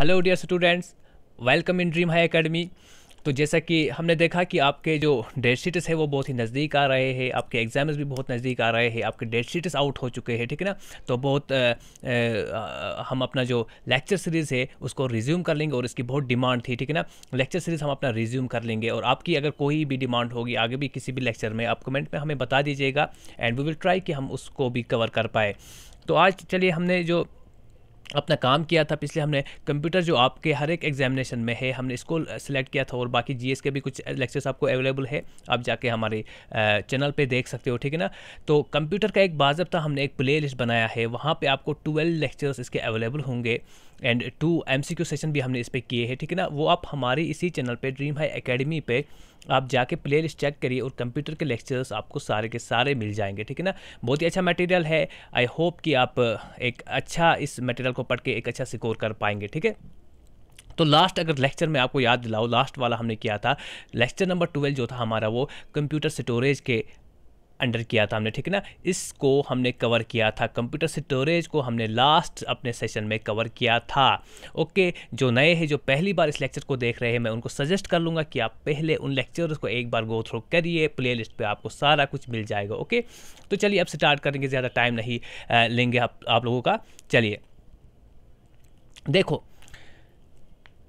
Hello dear students welcome in Dream High Academy तो जैसा कि हमने देखा कि आपके जो डेट शीट्स है वो बहुत ही नज़दीक आ रहे हैं आपके एग्जाम्स भी बहुत नज़दीक आ रहे हैं आपके डेट शीट्स आउट हो चुके हैं ठीक है ना तो बहुत आ, आ, हम अपना जो लेक्चर सीरीज़ है उसको रिज्यूम कर लेंगे और इसकी बहुत डिमांड थी ठीक है ना लेक्चर सीरीज़ हम अपना रिज्यूम कर लेंगे और आपकी अगर कोई भी डिमांड होगी आगे भी किसी भी लेक्चर में आप कमेंट में हमें बता दीजिएगा एंड वी विल ट्राई कि हम उसको भी कवर कर पाए तो आज चलिए हमने जो अपना काम किया था पिछले हमने कंप्यूटर जो आपके हर एक एग्जामिनेशन में है हमने इसको सिलेक्ट किया था और बाकी जीएस के भी कुछ लेक्चर्स आपको अवेलेबल है आप जाके हमारे चैनल पे देख सकते हो ठीक है ना तो कंप्यूटर का एक बाजब था हमने एक प्ले लिस्ट बनाया है वहाँ पे आपको ट्वेल्व लेक्चर्स इसके अवेलेबल होंगे एंड टू एम सेशन भी हमने इस पर किए हैं ठीक है ना वो आप हमारे इसी चैनल पे ड्रीम हाई एकेडमी पे आप जाके प्ले लिस्ट चेक करिए और कंप्यूटर के लेक्चर्स आपको सारे के सारे मिल जाएंगे ठीक है ना बहुत ही अच्छा मटेरियल है आई होप कि आप एक अच्छा इस मटेरियल को पढ़ के एक अच्छा स्कोर कर पाएंगे ठीक है तो लास्ट अगर लेक्चर में आपको याद दिलाओ लास्ट वाला हमने किया था लेक्चर नंबर ट्वेल्व जो था हमारा वो कंप्यूटर स्टोरेज के अंडर किया था हमने ठीक है ना इसको हमने कवर किया था कंप्यूटर स्टोरेज को हमने लास्ट अपने सेशन में कवर किया था ओके जो नए हैं जो पहली बार इस लेक्चर को देख रहे हैं मैं उनको सजेस्ट कर लूँगा कि आप पहले उन लेक्चर को एक बार गो थ्रू करिए प्ले लिस्ट पर आपको सारा कुछ मिल जाएगा ओके तो चलिए अब स्टार्ट करेंगे ज़्यादा टाइम नहीं लेंगे आप, आप लोगों का चलिए देखो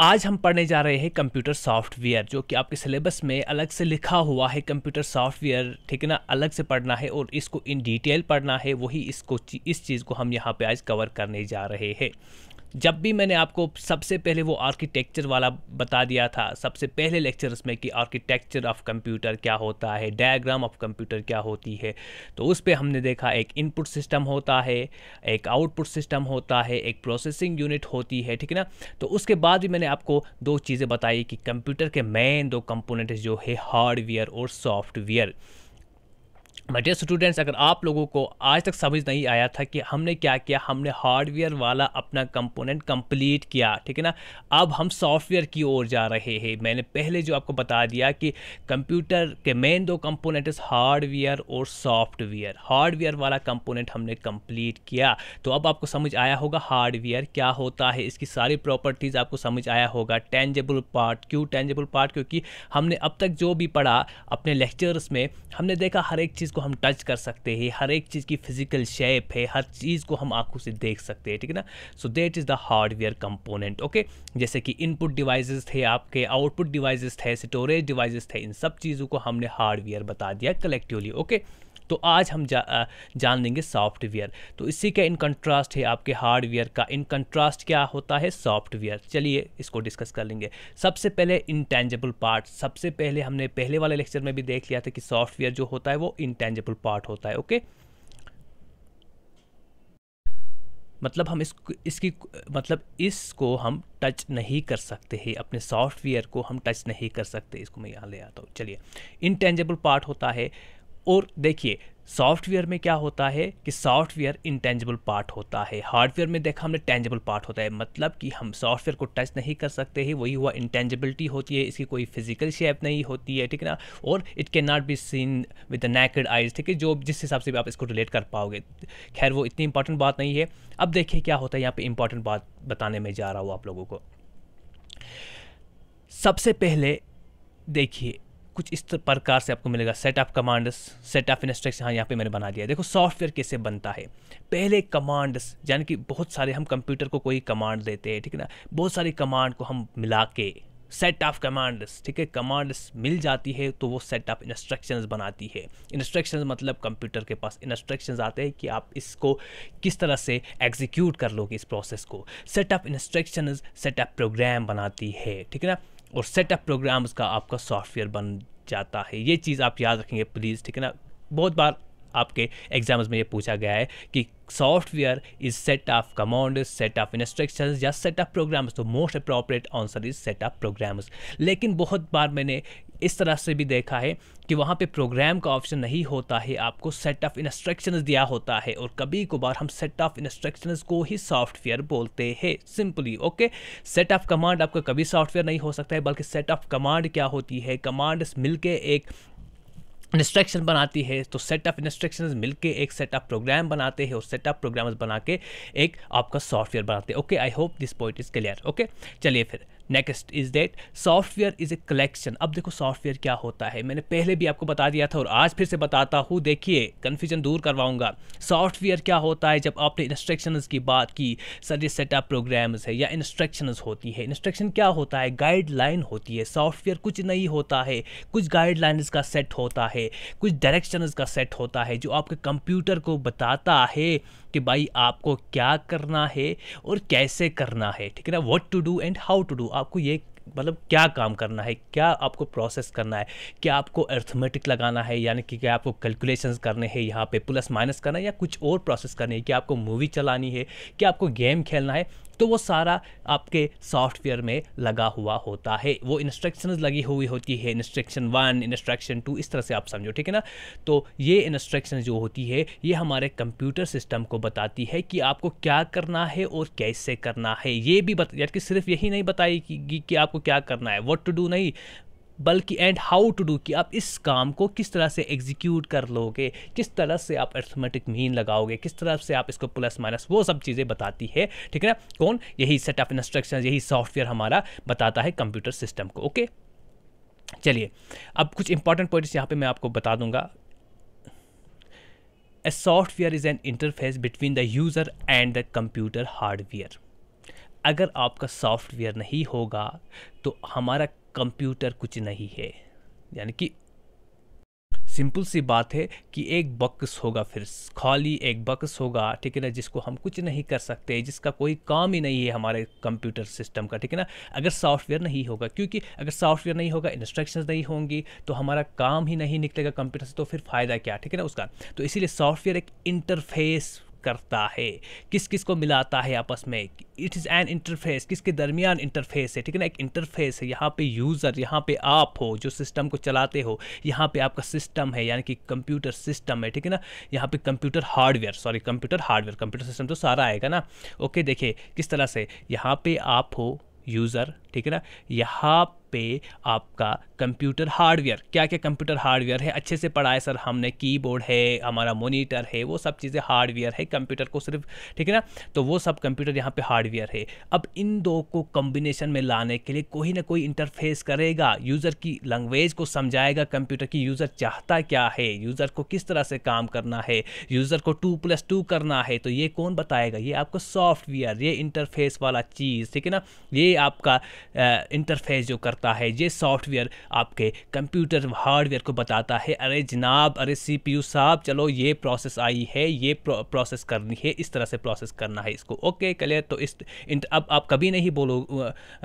आज हम पढ़ने जा रहे हैं कंप्यूटर सॉफ्टवेयर जो कि आपके सिलेबस में अलग से लिखा हुआ है कंप्यूटर सॉफ्टवेयर ठीक है ना अलग से पढ़ना है और इसको इन डिटेल पढ़ना है वही इसको इस चीज़ को हम यहाँ पे आज कवर करने जा रहे हैं जब भी मैंने आपको सबसे पहले वो आर्किटेक्चर वाला बता दिया था सबसे पहले लेक्चर्स में कि आर्किटेक्चर ऑफ कंप्यूटर क्या होता है डायग्राम ऑफ कंप्यूटर क्या होती है तो उस पर हमने देखा एक इनपुट सिस्टम होता है एक आउटपुट सिस्टम होता है एक प्रोसेसिंग यूनिट होती है ठीक है ना तो उसके बाद भी मैंने आपको दो चीज़ें बताई कि कंप्यूटर के मेन दो कंपोनेंट जो है हार्डवेयर और सॉफ्टवेयर माय डियर स्टूडेंट्स अगर आप लोगों को आज तक समझ नहीं आया था कि हमने क्या किया हमने हार्डवेयर वाला अपना कंपोनेंट कंप्लीट किया ठीक है ना अब हम सॉफ्टवेयर की ओर जा रहे हैं मैंने पहले जो आपको बता दिया कि कंप्यूटर के मेन दो कंपोनेंट इस हार्डवेयर और सॉफ्टवेयर हार्डवेयर वाला कंपोनेंट हमने कंप्लीट किया तो अब आपको समझ आया होगा हार्डवेयर क्या होता है इसकी सारी प्रॉपर्टीज़ आपको समझ आया होगा टेंजेबल पार्ट क्यों टेंजेबल पार्ट क्योंकि हमने अब तक जो भी पढ़ा अपने लेक्चर्स में हमने देखा हर एक चीज़ को को हम टच कर सकते हैं हर एक चीज़ की फिजिकल शेप है हर चीज़ को हम आंखों से देख सकते हैं ठीक है ना so that is the hardware component okay जैसे कि इनपुट डिवाइसेस थे आपके आउटपुट डिवाइसेस थे स्टोरेज डिवाइसेस थे इन सब चीज़ों को हमने हार्डवेयर बता दिया कलेक्टिवली ओके okay? तो आज हम जा, आ, जान लेंगे सॉफ्टवेयर तो इसी का इन कंट्रास्ट है आपके हार्डवेयर का इन कंट्रास्ट क्या होता है सॉफ्टवेयर चलिए इसको डिस्कस कर लेंगे सबसे पहले इंटेंजिबल पार्ट सबसे पहले हमने पहले वाले लेक्चर में भी देख लिया था कि सॉफ्टवेयर जो होता है वो इंटेंजिबल पार्ट होता है ओके मतलब हम इस इसकी मतलब इसको हम टच नहीं कर सकते हैं अपने सॉफ्टवेयर को हम टच नहीं कर सकते इसको मैं यहाँ ले आता हूँ चलिए इंटेंजेबल पार्ट होता है और देखिए सॉफ्टवेयर में क्या होता है कि सॉफ्टवेयर इंटेंजिबल पार्ट होता है हार्डवेयर में देखा हमने टेंजिबल पार्ट होता है मतलब कि हम सॉफ्टवेयर को टच नहीं कर सकते हैं वही हुआ इंटेंजिबिलिटी होती है इसकी कोई फिजिकल शेप नहीं होती है ठीक है ना और it can not be seen with the naked eyes ठीक है जो जिस हिसाब से भी आप इसको रिलेट कर पाओगे खैर वो इतनी इंपॉर्टेंट बात नहीं है अब देखिए क्या होता है यहाँ पर इंपॉर्टेंट बात बताने में जा रहा हूँ आप लोगों को सबसे पहले देखिए कुछ इस प्रकार से आपको मिलेगा set of commands set of instruction हाँ यहाँ पे मैंने बना दिया देखो सॉफ्टवेयर कैसे बनता है पहले कमांड्स यानी कि बहुत सारे हम कंप्यूटर को कोई कमांड देते हैं ठीक है ना बहुत सारी कमांड को हम मिला के सेट ऑफ कमांड्स ठीक है कमांड्स मिल जाती है तो वो सेट ऑफ इंस्ट्रक्शंस बनाती है इंस्ट्रक्शंस मतलब कंप्यूटर के पास इंस्ट्रक्शंस आते हैं कि आप इसको किस तरह से एग्जीक्यूट कर लोगे इस प्रोसेस को set of instructions set of program बनाती है ठीक है ना और सेटअप प्रोग्राम्स का आपका सॉफ्टवेयर बन जाता है ये चीज़ आप याद रखेंगे प्लीज़ ठीक है ना बहुत बार आपके एग्जाम्स में ये पूछा गया है कि software is set of command set of instruction या सेट ऑफ प्रोग्राम्स तो most appropriate answer is set of programs लेकिन बहुत बार मैंने इस तरह से भी देखा है कि वहाँ पे प्रोग्राम का ऑप्शन नहीं होता है आपको सेट ऑफ इंस्ट्रक्शंस दिया होता है और कभी कभार हम सेट ऑफ इंस्ट्रक्शंस को ही सॉफ्टवेयर बोलते हैं simply okay set of command आपका कभी सॉफ्टवेयर नहीं हो सकता है बल्कि सेट ऑफ कमांड क्या होती है कमांड्स मिल एक इंस्ट्रक्शन बनाती है तो सेट ऑफ इंस्ट्रक्शन मिलके एक सेट ऑफ प्रोग्राम बनाते हैं और सेट ऑफ प्रोग्राम्स बना के एक आपका सॉफ्टवेयर बनाते हैं okay I hope this point is clear okay चलिए फिर next is that software is a collection अब देखो सॉफ्टवेयर क्या होता है मैंने पहले भी आपको बता दिया था और आज फिर से बताता हूँ देखिए कन्फ्यूजन दूर करवाऊंगा सॉफ्टवेयर क्या होता है जब आपने इंस्ट्रक्शन की बात की सर ये सेटअप प्रोग्राम्स है या इंस्ट्रक्शन होती है इंस्ट्रक्शन क्या होता है गाइडलाइन होती है सॉफ्टवेयर कुछ नहीं होता है कुछ गाइडलाइंस का सेट होता है कुछ डायरेक्शन का सेट होता है जो आपके कंप्यूटर को बताता है कि भाई आपको क्या करना है और कैसे करना है ठीक है ना what to do and how to do आपको ये मतलब क्या काम करना है क्या आपको प्रोसेस करना है क्या आपको अर्थमेटिक लगाना है यानी कि क्या आपको कैलकुलेशंस करने हैं यहाँ पे प्लस माइनस करना है या कुछ और प्रोसेस करनी है क्या आपको मूवी चलानी है क्या आपको गेम खेलना है तो वो सारा आपके सॉफ्टवेयर में लगा हुआ होता है वो इंस्ट्रक्शन लगी हुई होती है इंस्ट्रक्शन वन इंस्ट्रक्शन टू इस तरह से आप समझो ठीक है ना तो ये इंस्ट्रक्शन जो होती है ये हमारे कंप्यूटर सिस्टम को बताती है कि आपको क्या करना है और कैसे करना है ये भी बता कि सिर्फ यही नहीं बताएगी कि, कि आपको क्या करना है वॉट टू डू नहीं बल्कि एंड हाउ टू डू कि आप इस काम को किस तरह से एग्जीक्यूट कर लोगे किस तरह से आप एर्थमेटिक मीन लगाओगे किस तरह से आप इसको प्लस माइनस वो सब चीज़ें बताती है ठीक है ना कौन यही सेट ऑफ इंस्ट्रक्शन यही सॉफ्टवेयर हमारा बताता है कंप्यूटर सिस्टम को ओके चलिए अब कुछ इंपॉर्टेंट पॉइंट्स यहाँ पे मैं आपको बता दूंगा a software is an interface between the user and the computer hardware अगर आपका सॉफ्टवेयर नहीं होगा तो हमारा कंप्यूटर कुछ नहीं है यानी कि सिंपल सी बात है कि एक बक्स होगा फिर खाली एक बक्स होगा ठीक है ना जिसको हम कुछ नहीं कर सकते जिसका कोई काम ही नहीं है हमारे कंप्यूटर सिस्टम का ठीक है ना अगर सॉफ्टवेयर नहीं होगा क्योंकि अगर सॉफ्टवेयर नहीं होगा इंस्ट्रक्शंस नहीं होंगी तो हमारा काम ही नहीं निकलेगा कंप्यूटर से तो फिर फ़ायदा क्या ठीक है ना उसका तो इसीलिए सॉफ्टवेयर एक इंटरफेस करता है किस किस को मिलाता है आपस में इट इज़ एन इंटरफेस किसके दरमियान इंटरफेस है ठीक है ना एक इंटरफेस है यहाँ पे यूज़र यहाँ पे आप हो जो सिस्टम को चलाते हो यहाँ पे आपका सिस्टम है यानी कि कंप्यूटर सिस्टम है ठीक है ना यहाँ पे computer hardware sorry computer hardware computer system तो सारा आएगा ना ओके देखिए किस तरह से यहाँ पे आप हो यूज़र ठीक है ना यहाँ पे आपका कंप्यूटर हार्डवेयर क्या क्या कंप्यूटर हार्डवेयर है अच्छे से पढ़ा है सर हमने कीबोर्ड है हमारा मोनीटर है वो सब चीज़ें हार्डवेयर है कंप्यूटर को सिर्फ ठीक है ना तो वो सब कंप्यूटर यहाँ पे हार्डवेयर है अब इन दो को कम्बिनेशन में लाने के लिए कोई ना कोई इंटरफेस करेगा यूज़र की लैंग्वेज को समझाएगा कंप्यूटर की यूज़र चाहता क्या है यूज़र को किस तरह से काम करना है यूज़र को टू प्लस टू करना है तो ये कौन बताएगा ये आपको सॉफ्टवेयर ये इंटरफेस वाला चीज़ ठीक है ना ये आपका इंटरफेस जो करता है ये सॉफ्टवेयर आपके कंप्यूटर हार्डवेयर को बताता है अरे जनाब अरे सीपीयू साहब चलो ये प्रोसेस आई है ये प्रोसेस करनी है इस तरह से प्रोसेस करना है इसको ओके क्लियर तो इस अब आप कभी नहीं बोलो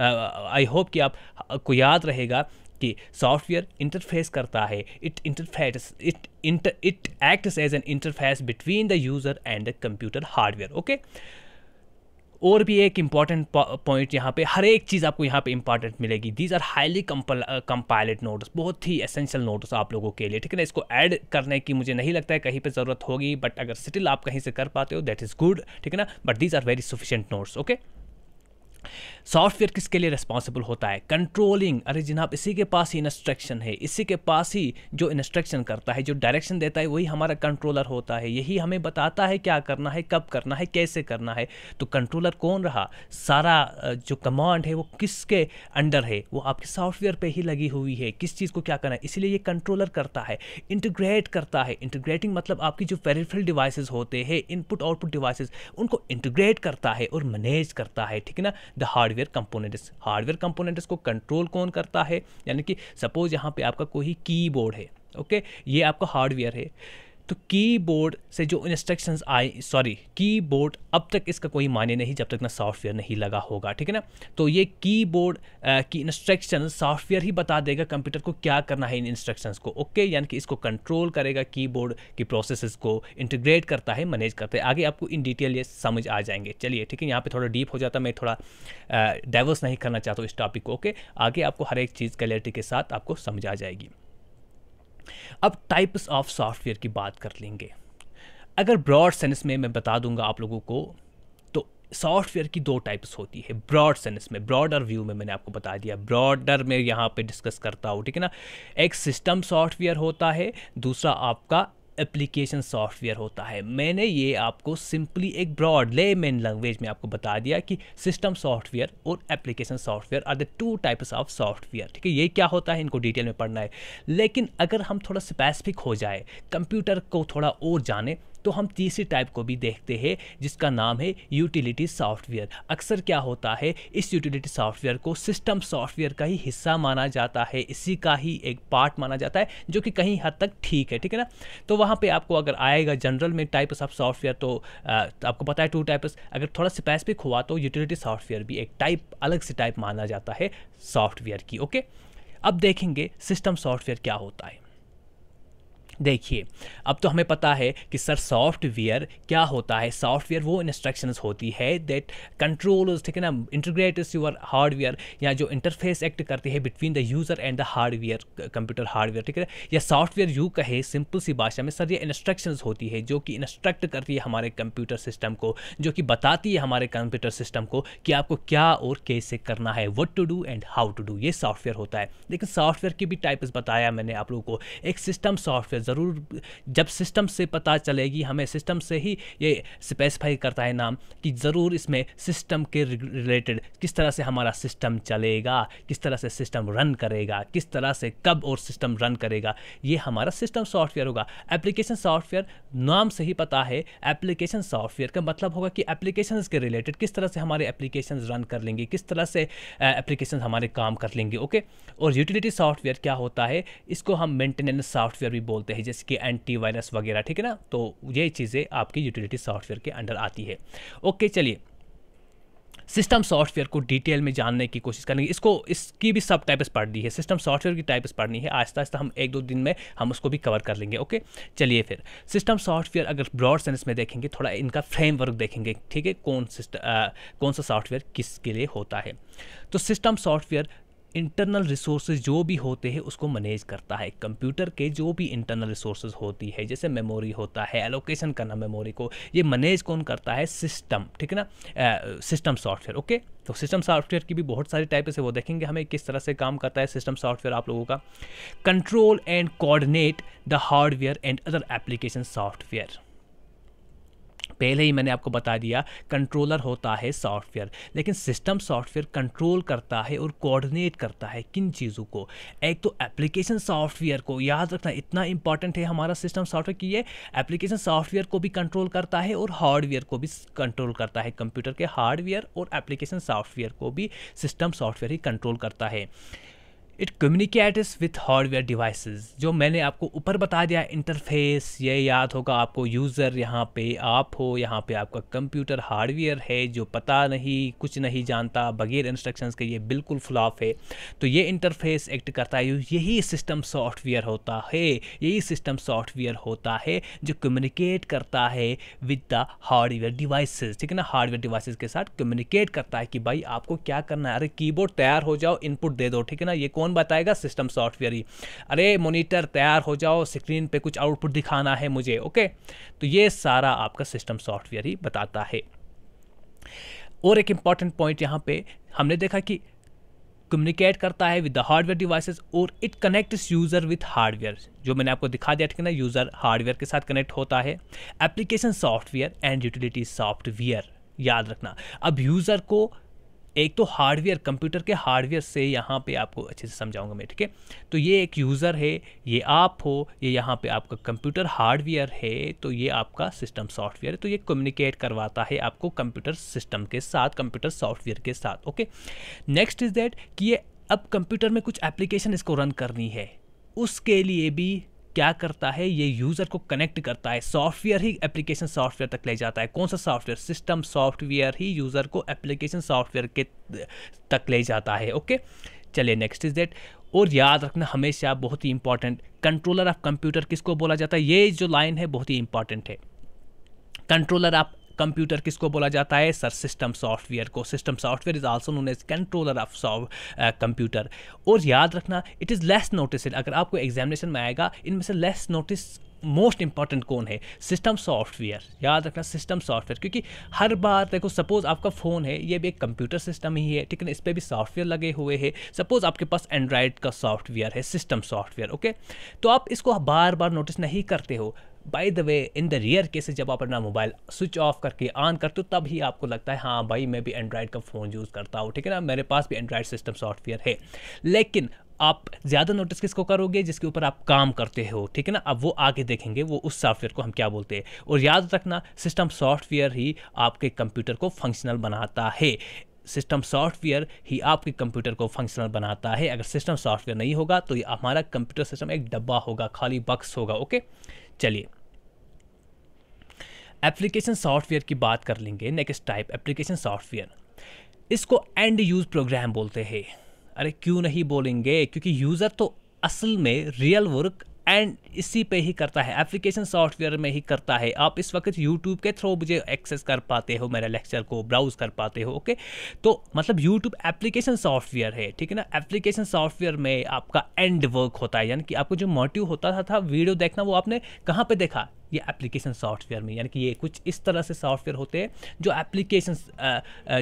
आई होप कि आपको याद रहेगा कि सॉफ्टवेयर इंटरफेस करता है it interface it inter it acts as an interface between the user and the computer hardware okay और भी एक इंपॉर्टेंट पॉइंट यहाँ पे हर एक चीज़ आपको यहाँ पे इंपॉर्टेंट मिलेगी these are highly compiled notes बहुत ही एसेंशियल नोट्स आप लोगों के लिए ठीक है ना इसको ऐड करने की मुझे नहीं लगता है कहीं पर ज़रूरत होगी बट अगर स्टिल आप कहीं से कर पाते हो दैट इज़ गुड ठीक है ना but these are very sufficient notes okay software किसके लिए रिस्पॉन्सिबल होता है कंट्रोलिंग अरे जनाब इसी के पास ही इंस्ट्रक्शन है इसी के पास ही जो इंस्ट्रक्शन करता है जो डायरेक्शन देता है वही हमारा कंट्रोलर होता है यही हमें बताता है क्या करना है कब करना है कैसे करना है तो कंट्रोलर कौन रहा सारा जो कमांड है वो किसके अंडर है वो आपके सॉफ्टवेयर पर ही लगी हुई है किस चीज़ को क्या करना है इसीलिए ये कंट्रोलर करता है इंटीग्रेट करता है इंटीग्रेटिंग मतलब आपकी जो पेरिफेरल डिवाइस होते हैं इनपुट आउटपुट डिवाइस उनको इंटीग्रेट करता है और मैनेज करता है ठीक है ना the hardware components hardware components को कंट्रोल कौन करता है यानी कि सपोज यहाँ पे आपका कोई कीबोर्ड है ओके ये आपका हार्डवेयर है तो कीबोर्ड से जो इंस्ट्रक्शंस आए सॉरी कीबोर्ड अब तक इसका कोई माने नहीं जब तक ना सॉफ्टवेयर नहीं लगा होगा ठीक है ना तो ये कीबोर्ड की इंस्ट्रक्शन सॉफ्टवेयर ही बता देगा कंप्यूटर को क्या करना है इन इंस्ट्रक्शंस को ओके यानी कि इसको कंट्रोल करेगा कीबोर्ड की प्रोसेसेस को इंटीग्रेट करता है मैनेज करता है आगे आपको इन डिटेल ये समझ आ जाएंगे चलिए ठीक है यहाँ पर थोड़ा डीप हो जाता मैं थोड़ा डाइवर्स नहीं करना चाहता हूँ इस टॉपिक को ओके आगे आपको हर एक चीज़ क्लैरिटी के साथ आपको समझ आ जाएगी अब टाइप्स ऑफ सॉफ्टवेयर की बात कर लेंगे अगर ब्रॉड सेंस में मैं बता दूंगा आप लोगों को तो सॉफ्टवेयर की दो टाइप्स होती है ब्रॉड सेंस में ब्रॉडर व्यू में मैंने आपको बता दिया ब्रॉडर में यहाँ पे डिस्कस करता हूँ ठीक है ना एक सिस्टम सॉफ्टवेयर होता है दूसरा आपका एप्लीकेशन सॉफ्टवेयर होता है मैंने ये आपको सिंपली एक ब्रॉड लेमैन लैंग्वेज में आपको बता दिया कि सिस्टम सॉफ्टवेयर और application software are the two types of software ठीक है ये क्या होता है इनको डिटेल में पढ़ना है लेकिन अगर हम थोड़ा स्पेसिफिक हो जाए कंप्यूटर को थोड़ा और जाने तो हम तीसरी टाइप को भी देखते हैं जिसका नाम है यूटिलिटी सॉफ्टवेयर अक्सर क्या होता है इस यूटिलिटी सॉफ्टवेयर को सिस्टम सॉफ्टवेयर का ही हिस्सा माना जाता है इसी का ही एक पार्ट माना जाता है जो कि कहीं हद तक ठीक है ठीक है ना तो वहाँ पर आपको अगर आएगा जनरल में टाइप्स ऑफ सॉफ्टवेयर तो, आपको पता है टू टाइप्स अगर थोड़ा स्पेसिफिक हुआ तो यूटिलिटी सॉफ्टवेयर भी एक टाइप अलग से टाइप माना जाता है सॉफ्टवेयर की ओके अब देखेंगे सिस्टम सॉफ्टवेयर क्या होता है देखिए अब तो हमें पता है कि सर सॉफ्टवेयर क्या होता है सॉफ्टवेयर वो इंस्ट्रक्शंस होती है दैट कंट्रोल ठीक है ना इंटरग्रेट यूर हार्डवेयर या जो इंटरफेस एक्ट करती है between the user and the hardware computer hardware ठीक है या सॉफ्टवेयर यू कहे सिंपल सी भाषा में सर ये इंस्ट्रक्शंस होती है जो कि इंस्ट्रक्ट करती है हमारे कंप्यूटर सिस्टम को जो कि बताती है हमारे कंप्यूटर सिस्टम को कि आपको क्या और कैसे करना है what to do and how to do ये सॉफ्टवेयर होता है लेकिन सॉफ्टवेयर की भी टाइप्स बताया मैंने आप लोगों को एक सिस्टम सॉफ्टवेयर ज़रूर जब सिस्टम से पता चलेगी हमें सिस्टम से ही ये स्पेसिफाई करता है नाम कि ज़रूर इसमें सिस्टम के रिलेटेड किस तरह से हमारा सिस्टम चलेगा किस तरह से सिस्टम रन करेगा किस तरह से कब और सिस्टम रन करेगा ये हमारा सिस्टम सॉफ्टवेयर होगा एप्लीकेशन सॉफ्टवेयर नाम से ही पता है एप्लीकेशन सॉफ्टवेयर का मतलब होगा कि एप्लीकेशन के रिलेटेड किस तरह से हमारे एप्लीकेशन रन कर लेंगे किस तरह से एप्लीकेशन हमारे काम कर लेंगे ओके और यूटिलिटी सॉफ्टवेयर क्या होता है इसको हम मेंटेनेंस सॉफ्टवेयर भी बोलते हैं हैं जैसे कि एंटी वायरस वगैरह ठीक है ना तो ये चीज़ें आपकी यूटिलिटी सॉफ्टवेयर के अंडर आती है ओके चलिए सिस्टम सॉफ्टवेयर को डिटेल में जानने की कोशिश करेंगे इसको इसकी भी सब टाइप्स पढ़नी है सिस्टम सॉफ्टवेयर की टाइप्स पढ़नी है आहिस्ता आहिस्ता हम एक दो दिन में हम उसको भी कवर कर लेंगे ओके चलिए फिर सिस्टम सॉफ्टवेयर अगर ब्रॉड सेंस में देखेंगे थोड़ा इनका फ्रेमवर्क देखेंगे ठीक है कौन सिस्टम कौन सा सॉफ्टवेयर किसके लिए होता है तो सिस्टम सॉफ्टवेयर इंटरनल रिसोर्सेज जो भी होते हैं उसको मैनेज करता है कंप्यूटर के जो भी इंटरनल रिसोर्सेज होती है जैसे मेमोरी होता है एलोकेशन करना मेमोरी को ये मैनेज कौन करता है सिस्टम ठीक है ना सिस्टम सॉफ्टवेयर ओके तो सिस्टम सॉफ्टवेयर की भी बहुत सारी टाइप से वो देखेंगे हमें किस तरह से काम करता है सिस्टम सॉफ्टवेयर आप लोगों का control and coordinate the hardware and other application software पहले ही मैंने आपको बता दिया कंट्रोलर होता है सॉफ्टवेयर लेकिन सिस्टम सॉफ्टवेयर कंट्रोल करता है और कोऑर्डिनेट करता है किन चीज़ों को एक तो एप्लीकेशन सॉफ्टवेयर को याद रखना इतना इंपॉर्टेंट है हमारा सिस्टम सॉफ्टवेयर कि ये एप्लीकेशन सॉफ्टवेयर को भी कंट्रोल करता है और हार्डवेयर को भी कंट्रोल करता है कंप्यूटर के हार्डवेयर और एप्लीकेशन सॉफ्टवेयर को भी सिस्टम सॉफ्टवेयर ही कंट्रोल करता है it communicates with hardware devices जो मैंने आपको ऊपर बता दिया इंटरफेस ये याद होगा आपको यूज़र यहाँ पे आप हो यहाँ पे आपका कंप्यूटर हार्डवेयर है जो पता नहीं कुछ नहीं जानता बगैर इंस्ट्रक्शंस के ये बिल्कुल फ्लॉप है तो ये इंटरफेस एक्ट करता है यही सिस्टम सॉफ्टवेयर होता है यही सिस्टम सॉफ्टवेयर होता है जो कम्युनिकेट करता है विद द हार्डवेयर डिवाइस ठीक है ना हार्डवेयर डिवाइस के साथ कम्युनिकेट करता है कि भाई आपको क्या करना है अरे कीबोर्ड तैयार हो जाओ इनपुट दे दो ठीक है ना ये कौन कौन बताएगा सिस्टम सॉफ्टवेयर ही अरे मोनीटर तैयार हो जाओ स्क्रीन पर कुछ आउटपुट दिखाना है मुझे ओके तो ये सारा आपका सिस्टम सॉफ्टवेयर ही बताता है और एक इम्पॉर्टेंट पॉइंट यहाँ पे हमने देखा कि कम्युनिकेट करता है विद द हार्डवेयर डिवाइसेस और it connect user with hardware जो मैंने आपको दिखा दिया ठीक है ना यूज़र हार्डवेयर के साथ कनेक्ट होता है application software and utility software याद रखना अब यूज़र को एक तो हार्डवेयर कंप्यूटर के हार्डवेयर से यहाँ पे आपको अच्छे से समझाऊंगा मैं ठीक है तो ये एक यूज़र है ये आप हो ये यहाँ पे आपका कंप्यूटर हार्डवेयर है तो ये आपका सिस्टम सॉफ्टवेयर है तो ये कम्युनिकेट करवाता है आपको कंप्यूटर सिस्टम के साथ कंप्यूटर सॉफ्टवेयर के साथ ओके नेक्स्ट इज़ दैट कि ये अब कंप्यूटर में कुछ एप्लीकेशन इसको रन करनी है उसके लिए भी क्या करता है ये यूज़र को कनेक्ट करता है सॉफ्टवेयर ही एप्लीकेशन सॉफ्टवेयर तक ले जाता है कौन सा सॉफ्टवेयर सिस्टम सॉफ्टवेयर ही यूज़र को एप्लीकेशन सॉफ्टवेयर के तक ले जाता है ओके चलिए नेक्स्ट इज़ दैट और याद रखना हमेशा बहुत ही इंपॉर्टेंट कंट्रोलर ऑफ कंप्यूटर किसको बोला जाता है ये जो लाइन है बहुत ही इंपॉर्टेंट है कंट्रोलर ऑफ कंप्यूटर किसको बोला जाता है सर सिस्टम सॉफ्टवेयर को system software is also known as controller of computer और याद रखना इट इज़ लेस नोटिस अगर आपको एग्जामिनेशन में आएगा इनमें से लेस नोटिस मोस्ट इंपॉर्टेंट कौन है सिस्टम सॉफ्टवेयर याद रखना सिस्टम सॉफ्टवेयर क्योंकि हर बार देखो सपोज आपका फ़ोन है ये भी एक कंप्यूटर सिस्टम ही है ठीक है इस पर भी सॉफ्टवेयर लगे हुए हैं सपोज आपके पास एंड्रॉयड का सॉफ्टवेयर है सिस्टम सॉफ्टवेयर ओके तो आप इसको बार बार नोटिस नहीं करते हो by the way in the rare cases जब आप अपना मोबाइल स्विच ऑफ करके ऑन करते हो तब ही आपको लगता है हाँ भाई मैं भी एंड्रॉयड का फ़ोन यूज़ करता हूँ ठीक है ना मेरे पास भी एंड्रॉयड सिस्टम सॉफ्टवेयर है लेकिन आप ज़्यादा नोटिस किसको करोगे जिसके ऊपर आप काम करते हो ठीक है ना अब वो आगे देखेंगे वो उस सॉफ्टवेयर को हम क्या बोलते हैं और याद रखना सिस्टम सॉफ्टवेयर ही आपके कंप्यूटर को फंक्शनल बनाता है सिस्टम सॉफ्टवेयर ही आपके कंप्यूटर को फंक्शनल बनाता है अगर सिस्टम सॉफ्टवेयर नहीं होगा तो ये हमारा कंप्यूटर सिस्टम एक डब्बा होगा खाली बक्स होगा ओके चलिए एप्लीकेशन सॉफ्टवेयर की बात कर लेंगे नेक्स्ट टाइप एप्लीकेशन सॉफ्टवेयर इसको एंड यूज़ प्रोग्राम बोलते हैं अरे क्यों नहीं बोलेंगे क्योंकि यूज़र तो असल में रियल वर्क एंड इसी पे ही करता है एप्लीकेशन सॉफ्टवेयर में ही करता है आप इस वक्त यूट्यूब के थ्रू मुझे एक्सेस कर पाते हो मेरे लेक्चर को ब्राउज़ कर पाते हो ओके तो मतलब यूट्यूब एप्लीकेशन सॉफ्टवेयर है ठीक है ना एप्लीकेशन सॉफ्टवेयर में आपका एंड वर्क होता है यानी कि आपको जो मोटिव होता था, था वीडियो देखना वो आपने कहाँ पर देखा ये एप्लीकेशन सॉफ्टवेयर में यानी कि ये कुछ इस तरह से सॉफ्टवेयर होते हैं जो एप्लीकेशन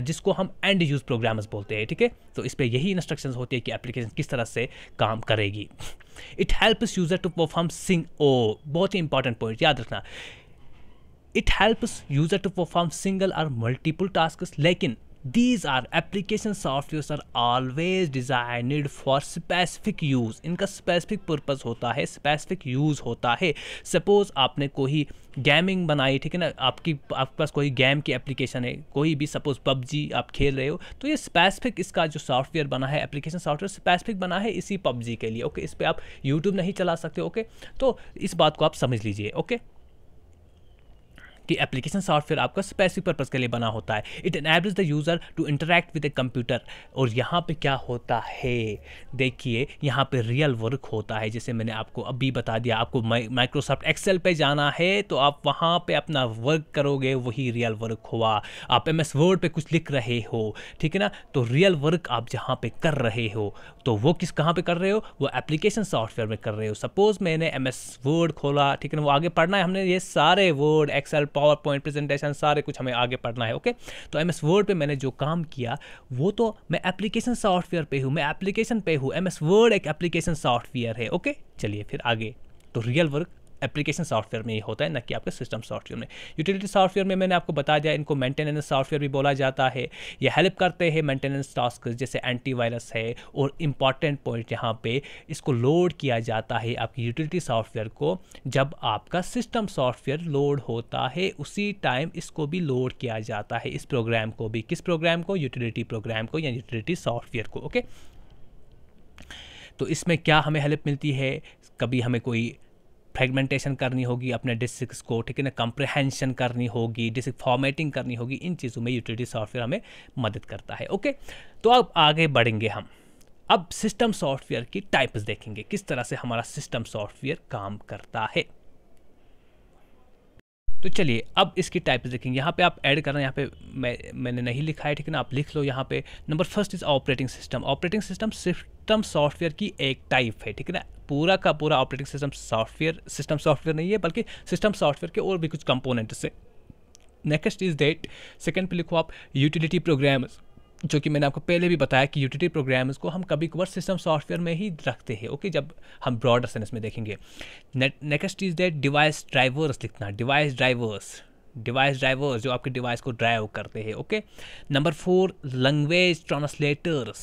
जिसको हम एंड यूज़ प्रोग्राम्स बोलते हैं ठीक है तो इस पर यही इंस्ट्रक्शंस होती है कि एप्लीकेशन किस तरह से काम करेगी it helps user to perform सिंग ओ बहुत ही इंपॉर्टेंट पॉइंट याद रखना it helps user to perform single और मल्टीपल टास्क लेकिन these are application software are always designed for specific use इनका स्पेसिफिक पर्पज होता है स्पेसिफिक यूज होता है सपोज आपने कोई गेमिंग बनाई ठीक है ना आपकी आपके पास कोई गेम की एप्लीकेशन है कोई भी सपोज पबजी आप खेल रहे हो तो ये स्पेसिफिक इसका जो सॉफ्टवेयर बना है एप्लीकेशन सॉफ्टवेयर स्पेसिफिक बना है इसी पबजी के लिए ओके इस पर आप यूट्यूब नहीं चला सकते ओके तो इस बात को आप समझ लीजिए ओके कि एप्लीकेशन सॉफ्टवेयर आपका स्पेसिफिक पर्पज़ के लिए बना होता है it enables the user to interact with a computer और यहाँ पे क्या होता है देखिए यहाँ पे रियल वर्क होता है जैसे मैंने आपको अभी बता दिया आपको माइक्रोसॉफ्ट एक्सेल पे जाना है तो आप वहाँ पे अपना वर्क करोगे वही रियल वर्क हुआ आप एम एस वर्ड पर कुछ लिख रहे हो ठीक है ना तो रियल वर्क आप जहाँ पर कर रहे हो तो वो किस कहाँ पर कर रहे हो वो एप्लीकेशन सॉफ्टवेयर में कर रहे हो सपोज़ मैंने एम एस वर्ड खोला ठीक है ना वो आगे पढ़ना है हमने ये सारे Word Excel PowerPoint presentation सारे कुछ हमें आगे पढ़ना है ओके तो एम एस वर्ड पर मैंने जो काम किया वो तो मैं एप्लीकेशन सॉफ्टवेयर पे हूँ मैं एप्लीकेशन पे हूँ एम एस वर्ड एक एप्लीकेशन सॉफ्टवेयर है ओके चलिए फिर आगे तो रियल वर्क एप्लीकेशन सॉफ्टवेयर में ही होता है ना कि आपके सिस्टम सॉफ्टवेयर में यूटिलिटी सॉफ्टवेयर में मैंने आपको बता दिया इनको मेंटेनेंस सॉफ्टवेयर भी बोला जाता है ये हेल्प करते हैं मेंटेनेंस टास्क जैसे एंटीवायरस है और इंपॉर्टेंट पॉइंट यहाँ पे इसको लोड किया जाता है आपकी यूटिलिटी सॉफ्टवेयर को जब आपका सिस्टम सॉफ्टवेयर लोड होता है उसी टाइम इसको भी लोड किया जाता है इस प्रोग्राम को भी किस प्रोग्राम को यूटिलिटी प्रोग्राम को या यूटिलिटी सॉफ्टवेयर को ओके तो इसमें क्या हमें हेल्प मिलती है कभी हमें कोई फ्रेगमेंटेशन करनी होगी अपने डिस्ट्रिक्स को ठीक है ना कंप्रहेंशन करनी होगी डिस्क फॉर्मेटिंग करनी होगी इन चीज़ों में यूटिलिटी सॉफ्टवेयर हमें मदद करता है ओके तो अब आगे बढ़ेंगे हम अब सिस्टम सॉफ्टवेयर की टाइप्स देखेंगे किस तरह से हमारा सिस्टम सॉफ्टवेयर काम करता है तो चलिए अब इसकी टाइप देखेंगे यहाँ पे आप ऐड करना यहाँ पे मैं मैंने नहीं लिखा है ठीक है ना आप लिख लो यहाँ पे number first is operating system operating system system software की एक टाइप है ठीक है ना पूरा का पूरा operating system software system software नहीं है बल्कि सिस्टम सॉफ्टवेयर के और भी कुछ कंपोनेंट्स है नेक्स्ट इज डेट सेकेंड पे लिखो आप यूटिलिटी प्रोग्राम्स जो कि मैंने आपको पहले भी बताया कि यूटिलिटी प्रोग्राम्स को हम कभी कभार सिस्टम सॉफ्टवेयर में ही रखते हैं ओके जब हम ब्रॉडर सेंस में देखेंगे next is that device drivers लिखना डिवाइस ड्राइवर्स डिवाइस ड्राइवर्स जो आपके डिवाइस को ड्राइव करते हैं okay number four language translators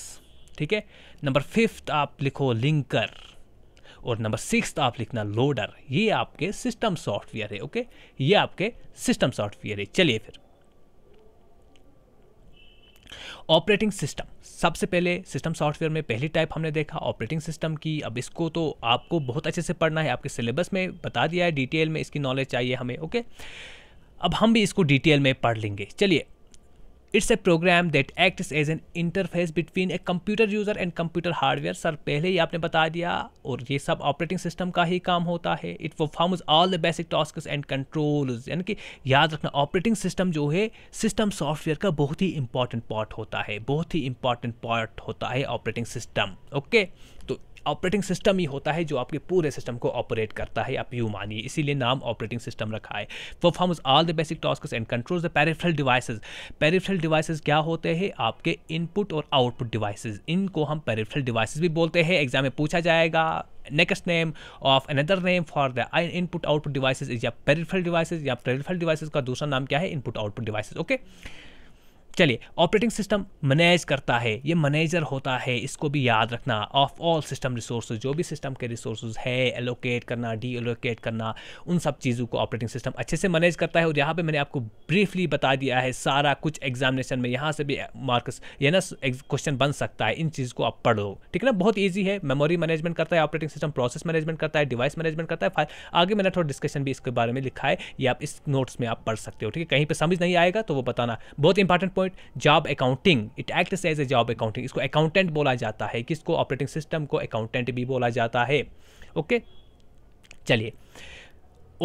ठीक है नंबर फिफ्थ आप लिखो लिंकर और नंबर सिक्स आप लिखना लोडर ये आपके सिस्टम सॉफ्टवेयर है ओके ये आपके सिस्टम सॉफ्टवेयर है चलिए फिर ऑपरेटिंग सिस्टम सबसे पहले सिस्टम सॉफ्टवेयर में पहली टाइप हमने देखा ऑपरेटिंग सिस्टम की अब इसको तो आपको बहुत अच्छे से पढ़ना है आपके सिलेबस में बता दिया है डिटेल में इसकी नॉलेज चाहिए हमें ओके अब हम भी इसको डिटेल में पढ़ लेंगे चलिए it's a program that acts as an interface between a computer user and computer hardware sir पहले ही आपने बता दिया और ये सब ऑपरेटिंग सिस्टम का ही काम होता है it performs all the basic task and control यानी कि याद रखना ऑपरेटिंग सिस्टम जो है सिस्टम सॉफ्टवेयर का बहुत ही इंपॉर्टेंट पार्ट होता है बहुत ही इंपॉर्टेंट पार्ट होता है ऑपरेटिंग सिस्टम ओके तो ऑपरेटिंग सिस्टम ही होता है जो आपके पूरे सिस्टम को ऑपरेट करता है आप यू मानिए इसीलिए नाम ऑपरेटिंग सिस्टम रखा है perform all the basic task and control the peripheral device peripheral devices क्या होते हैं आपके इनपुट और आउटपुट डिवाइस इनको हम पेरिफेरल डिवाइसेज भी बोलते हैं एग्जाम में पूछा जाएगा next name of another name for the input output devices या पेरिफेरल डिवाइसेज या पेरिफेरल डिवाइस का दूसरा नाम क्या है input output device okay okay? चलिए ऑपरेटिंग सिस्टम मैनेज करता है ये मैनेजर होता है इसको भी याद रखना ऑफ ऑल सिस्टम रिसोर्स जो भी सिस्टम के रिसोर्स है एलोकेट करना डी एलोकेट करना उन सब चीज़ों को ऑपरेटिंग सिस्टम अच्छे से मैनेज करता है और यहाँ पे मैंने आपको ब्रीफली बता दिया है सारा कुछ एग्जामिनेशन में यहाँ से भी मार्क्स ये ना क्वेश्चन बन सकता है इन चीज़ को आप पढ़ो ठीक है ना बहुत ईजी है मेमोरी मैनेजमेंट करता है ऑपरेटिंग सिस्टम प्रोसेस मैनेजमेंट करता है डिवाइस मैनेजमेंट करता है आगे मैंने थोड़ा डिस्कशन भी इसके बारे में लिखा है या आप इस नोट्स में आप पढ़ सकते हो ठीक है कहीं पर समझ नहीं आएगा तो वो बताना बहुत important point effort job accounting it act as a job accounting इसको अकाउंटेंट बोला जाता है किसको ऑपरेटिंग सिस्टम को अकाउंटेंट भी बोला जाता है ओके okay? चलिए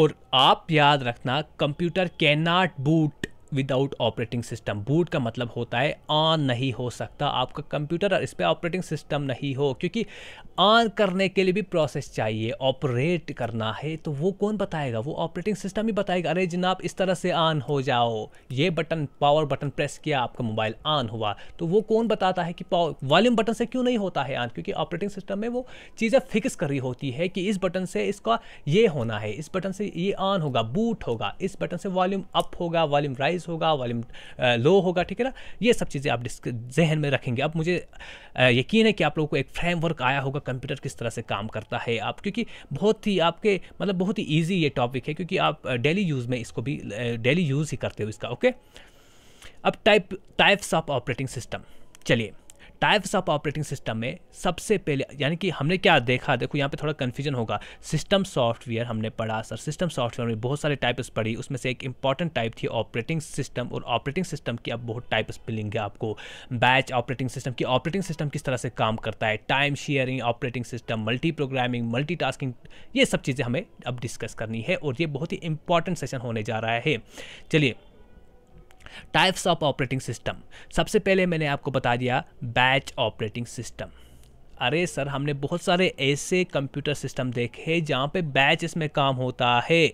और आप याद रखना computer can not boot without operating system boot का मतलब होता है ऑन नहीं हो सकता आपका कंप्यूटर और इस पर ऑपरेटिंग सिस्टम नहीं हो क्योंकि ऑन करने के लिए भी प्रोसेस चाहिए ऑपरेट करना है तो वो कौन बताएगा वो ऑपरेटिंग सिस्टम ही बताएगा अरे जनाब इस तरह से ऑन हो जाओ ये बटन पावर बटन प्रेस किया आपका मोबाइल ऑन हुआ तो वो कौन बताता है कि पावर वॉल्यूम बटन से क्यों नहीं होता है ऑन क्योंकि ऑपरेटिंग सिस्टम में वो चीज़ें फिक्स करी होती है कि इस बटन से इसका ये होना है इस बटन से ये ऑन होगा बूट होगा इस बटन से वॉल्यूम अप होगा वॉल्यूम राइज इंक्रीज होगा वॉल्यूम लो होगा ठीक है ना ये सब चीज़ें आप जहन में रखेंगे अब मुझे यकीन है कि आप लोगों को एक फ्रेमवर्क आया होगा कंप्यूटर किस तरह से काम करता है आप क्योंकि बहुत ही आपके मतलब बहुत ही ईजी ये टॉपिक है क्योंकि आप डेली यूज़ में इसको भी डेली यूज़ ही करते हो इसका ओके अब type types of operating system चलिए टाइप्स ऑफ ऑपरेटिंग सिस्टम में सबसे पहले यानी कि हमने क्या देखा देखो यहाँ पे थोड़ा कन्फ्यूजन होगा सिस्टम सॉफ्टवेयर हमने पढ़ा सर सिस्टम सॉफ्टवेयर में बहुत सारे टाइप्स पढ़ी उसमें से एक इंपॉर्टेंट टाइप थी ऑपरेटिंग सिस्टम और ऑपरेटिंग सिस्टम की अब बहुत टाइप्स मिलेंगे आपको बैच ऑपरेटिंग सिस्टम की ऑपरेटिंग सिस्टम किस तरह से काम करता है time sharing operating system multiprogramming multi ये सब चीज़ें हमें अब डिस्कस करनी है और ये बहुत ही इंपॉर्टेंट सेशन होने जा रहा है चलिए टाइप्स ऑफ ऑपरेटिंग सिस्टम सबसे पहले मैंने आपको बता दिया बैच ऑपरेटिंग सिस्टम अरे सर हमने बहुत सारे ऐसे कंप्यूटर सिस्टम देखे जहाँ पे बैच इसमें काम होता है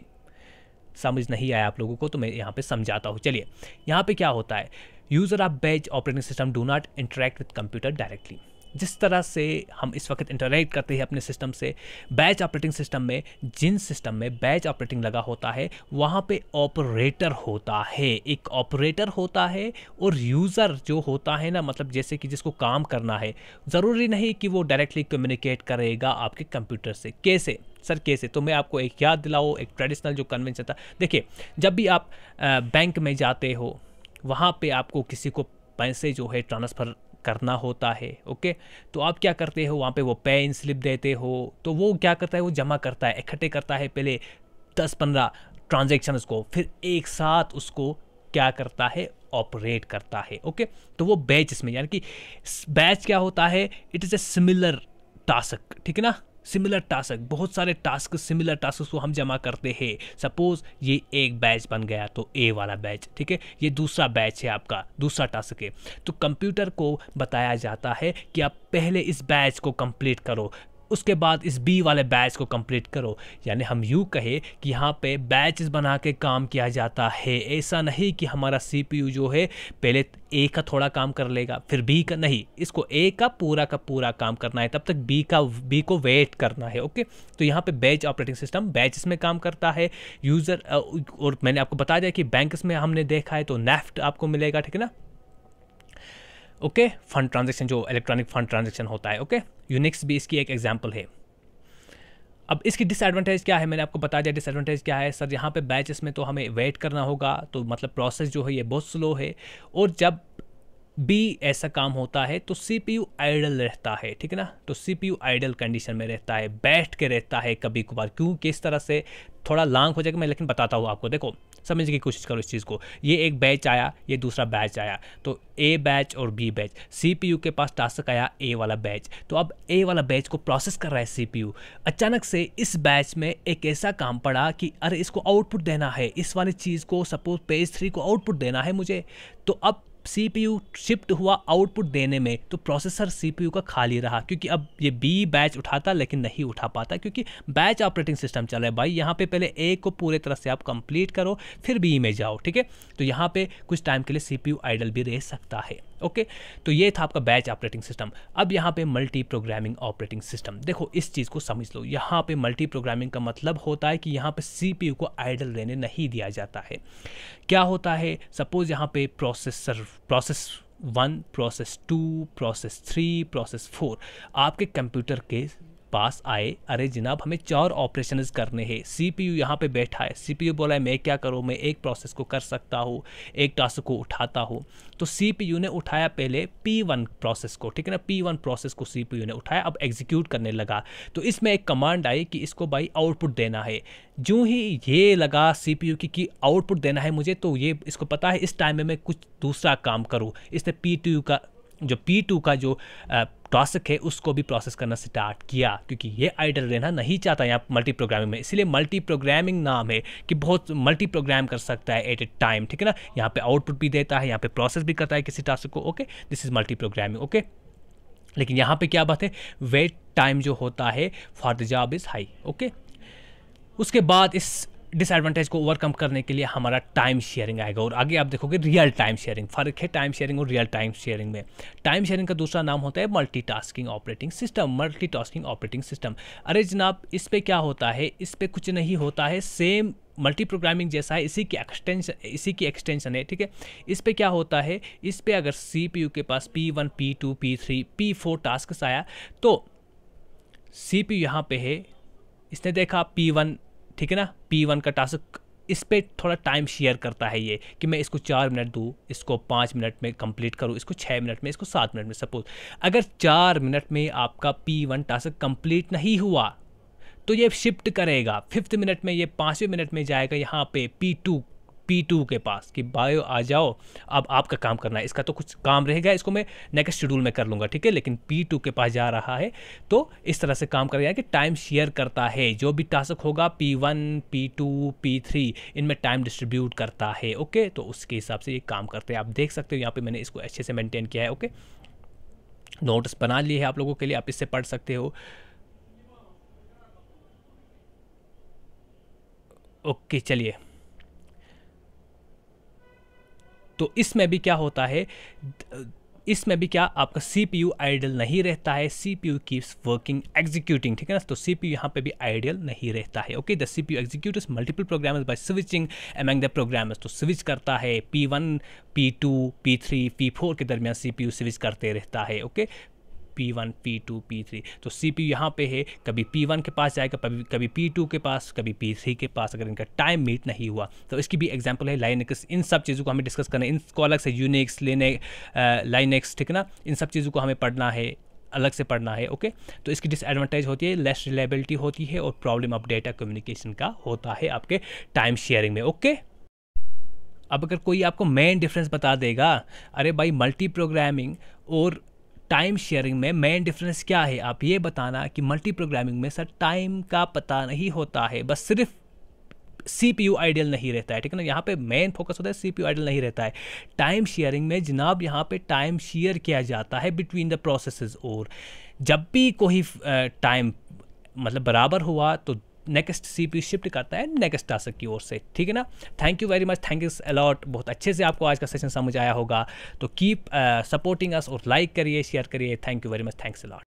समझ नहीं आया आप लोगों को तो मैं यहाँ पे समझाता हूँ चलिए यहाँ पे क्या होता है user of batch operating system do not interact with computer directly जिस तरह से हम इस वक्त इंटरेक्ट करते हैं अपने सिस्टम से बैच ऑपरेटिंग सिस्टम में जिन सिस्टम में बैच ऑपरेटिंग लगा होता है वहाँ पे ऑपरेटर होता है एक ऑपरेटर होता है और यूज़र जो होता है ना मतलब जैसे कि जिसको काम करना है ज़रूरी नहीं कि वो डायरेक्टली कम्युनिकेट करेगा आपके कंप्यूटर से कैसे सर कैसे तो मैं आपको एक याद दिलाओ एक ट्रेडिशनल जो कन्वेंशन था देखिए जब भी आप बैंक में जाते हो वहाँ पे आपको किसी को पैसे जो है ट्रांसफ़र करना होता है ओके तो आप क्या करते हो वहाँ पे वो पे इन स्लिप देते हो तो वो क्या करता है वो जमा करता है इकट्ठे करता है पहले दस पंद्रह ट्रांजेक्शन को फिर एक साथ उसको क्या करता है ऑपरेट करता है ओके तो वो बैच इसमें यानी कि बैच क्या होता है it is a similar task ठीक है ना सिमिलर टास्क बहुत सारे टास्क सिमिलर टास्क को हम जमा करते हैं सपोज ये एक बैच बन गया तो ए वाला बैच ठीक है ये दूसरा बैच है आपका दूसरा टास्क है तो कंप्यूटर को बताया जाता है कि आप पहले इस बैच को कंप्लीट करो उसके बाद इस बी वाले बैच को कंप्लीट करो यानी हम यूँ कहे कि यहाँ पे बैचेस बना के काम किया जाता है ऐसा नहीं कि हमारा सीपीयू जो है पहले ए का थोड़ा काम कर लेगा फिर बी का नहीं इसको ए का पूरा का पूरा काम करना है तब तक बी का बी को वेट करना है ओके तो यहाँ पे बैच ऑपरेटिंग सिस्टम बैचेस में काम करता है यूज़र और मैंने आपको बता दिया कि बैंक में हमने देखा है तो नेफ्ट आपको मिलेगा ठीक है ना ओके फंड ट्रांजेक्शन जो इलेक्ट्रॉनिक फंड ट्रांजेक्शन होता है ओके यूनिक्स भी इसकी एक एग्जाम्पल है अब इसकी डिसएडवांटेज क्या है मैंने आपको बता दिया डिसएडवांटेज क्या है सर यहाँ पे बैचेस में तो हमें वेट करना होगा तो मतलब प्रोसेस जो है ये बहुत स्लो है और जब भी ऐसा काम होता है तो सी पी यू आइडल रहता है ठीक है ना तो C P U idle condition में रहता है बैठ के रहता है कभी कभार क्यों किस तरह से थोड़ा लॉन्ग हो जाएगा मैं लेकिन बताता हूँ आपको देखो समझने की कोशिश करो इस चीज़ को ये एक बैच आया ये दूसरा बैच आया तो ए बैच और बी बैच यू के पास टास्क आया ए वाला बैच तो अब ए वाला बैच को प्रोसेस कर रहा है यू अचानक से इस बैच में एक ऐसा काम पड़ा कि अरे इसको आउटपुट देना है इस वाली चीज़ को सपोज पेज थ्री को आउटपुट देना है मुझे तो अब सीपीयू शिफ्ट हुआ आउटपुट देने में तो प्रोसेसर सीपीयू का खाली रहा क्योंकि अब ये बी बैच उठाता लेकिन नहीं उठा पाता क्योंकि बैच ऑपरेटिंग सिस्टम चल रहा है भाई यहाँ पे पहले ए को पूरे तरह से आप कंप्लीट करो फिर बी में जाओ ठीक है तो यहाँ पे कुछ टाइम के लिए सीपीयू आइडल भी रह सकता है ओके तो ये था आपका बैच ऑपरेटिंग सिस्टम अब यहाँ पे मल्टी प्रोग्रामिंग ऑपरेटिंग सिस्टम देखो इस चीज़ को समझ लो यहाँ पे मल्टी प्रोग्रामिंग का मतलब होता है कि यहाँ पे सीपीयू को आइडल रहने नहीं दिया जाता है क्या होता है सपोज यहाँ पे processor process one process two process three process four आपके कंप्यूटर के पास आए अरे जनाब हमें चार ऑपरेशन करने हैं सीपीयू यहाँ पे बैठा है सीपीयू बोला है मैं क्या करूँ मैं एक प्रोसेस को कर सकता हूँ एक टास्क को उठाता हूँ तो सीपीयू ने उठाया पहले पी वन प्रोसेस को ठीक है ना पी वन प्रोसेस को सीपीयू ने उठाया अब एग्जीक्यूट करने लगा तो इसमें एक कमांड आई कि इसको भाई आउटपुट देना है जो ही ये लगा सी पी यू की कि आउटपुट देना है मुझे तो ये इसको पता है इस टाइम में मैं कुछ दूसरा काम करूँ इसने पी का जो पी टू का जो टॉसिक है उसको भी प्रोसेस करना स्टार्ट किया क्योंकि ये आइडल रहना नहीं चाहता यहाँ मल्टी प्रोग्रामिंग में इसलिए मल्टी प्रोग्रामिंग नाम है कि बहुत मल्टी प्रोग्राम कर सकता है एट ए टाइम ठीक है ना यहाँ पे आउटपुट भी देता है यहाँ पे प्रोसेस भी करता है किसी टास्क को okay this is multiprogramming okay लेकिन यहाँ पर क्या बात है वेट टाइम जो होता है for the job is high okay उसके बाद इस डिसएडवांटेज को ओवरकम करने के लिए हमारा टाइम शेयरिंग आएगा और आगे आप देखोगे रियल टाइम शेयरिंग फ़र्क है टाइम शेयरिंग और रियल टाइम शेयरिंग में टाइम शेयरिंग का दूसरा नाम होता है multitasking operating system multitasking operating system अरे जनाब इस पर क्या होता है इस पर कुछ नहीं होता है सेम मल्टी प्रोग्रामिंग जैसा है इसी की एक्सटेंशन इसी की एक्सटेंशन है ठीक है इस पर क्या होता है इस पर अगर सी के पास P one P two P three P four task आया तो सी पी यहाँ पर है इसने देखा पी वन ठीक है ना पी वन का टास्क इस पर थोड़ा टाइम शेयर करता है ये कि मैं इसको चार मिनट दूँ इसको पाँच मिनट में कंप्लीट करूँ इसको छः मिनट में इसको सात मिनट में सपोज अगर चार मिनट में आपका पी वन टास्क कंप्लीट नहीं हुआ तो ये शिफ्ट करेगा फिफ्थ मिनट में ये पाँचवें मिनट में जाएगा यहाँ पे पी टू पी टू के पास कि बायो आ जाओ अब आपका काम करना है इसका तो कुछ काम रहेगा इसको मैं नेक्स्ट शेड्यूल में कर लूँगा ठीक है लेकिन पी टू के पास जा रहा है तो इस तरह से काम करेगा कि टाइम शेयर करता है जो भी टास्क होगा P one P two P three इनमें टाइम डिस्ट्रीब्यूट करता है ओके तो उसके हिसाब से ये काम करते हैं आप देख सकते हो यहाँ पर मैंने इसको अच्छे से मेनटेन किया है ओके नोट्स बना लिए हैं आप लोगों के लिए आप इससे पढ़ सकते हो ओके चलिए तो इसमें भी क्या होता है इसमें भी क्या आपका सी पी यू आइडियल नहीं रहता है C P U keeps working executing ठीक है ना तो सी पी यू यहाँ पर भी आइडियल नहीं रहता है okay the C P U executive multiple program by switching among the program तो स्विच करता है P one P two P three P four के दरमियान सी पी यू स्विच करते रहता है ओके P1, P2, P3 तो सी पी यहाँ पर है कभी P1 के पास जाएगा कभी कभी P2 के पास कभी P3 के पास अगर इनका टाइम मीट नहीं हुआ तो इसकी भी एग्जाम्पल है लाइनिक्स इन सब चीज़ों को हमें डिस्कस करना है इनको अलग से यूनिक्स लेने एक्स ठीक ना इन सब चीज़ों को हमें पढ़ना है अलग से पढ़ना है ओके तो इसकी डिसएडवांटेज होती है लेस रिलायबिलिटी होती है और प्रॉब्लम ऑफ डेटा कम्युनिकेशन का होता है आपके टाइम शेयरिंग में ओके अब अगर कोई आपको मेन डिफरेंस बता देगा अरे भाई मल्टी प्रोग्रामिंग और टाइम शेयरिंग में मेन डिफरेंस क्या है आप ये बताना कि मल्टी प्रोग्रामिंग में सर टाइम का पता नहीं होता है बस सिर्फ सी पी यू आइडियल नहीं रहता है ठीक है ना यहाँ पे मेन फोकस होता है सी पी यू आइडियल नहीं रहता है टाइम शेयरिंग में जनाब यहाँ पे टाइम शेयर किया जाता है बिटवीन द प्रोसेसेस और जब भी कोई टाइम मतलब बराबर हुआ तो नेक्स्ट सी पी शिफ्ट करता है नेक्स्ट टास्क की ओर से ठीक है ना thank you very much thank you a lot बहुत अच्छे से आपको आज का सेशन समझ आया होगा तो कीप सपोर्टिंग अस और लाइक करिए शेयर करिए thank you very much thanks allot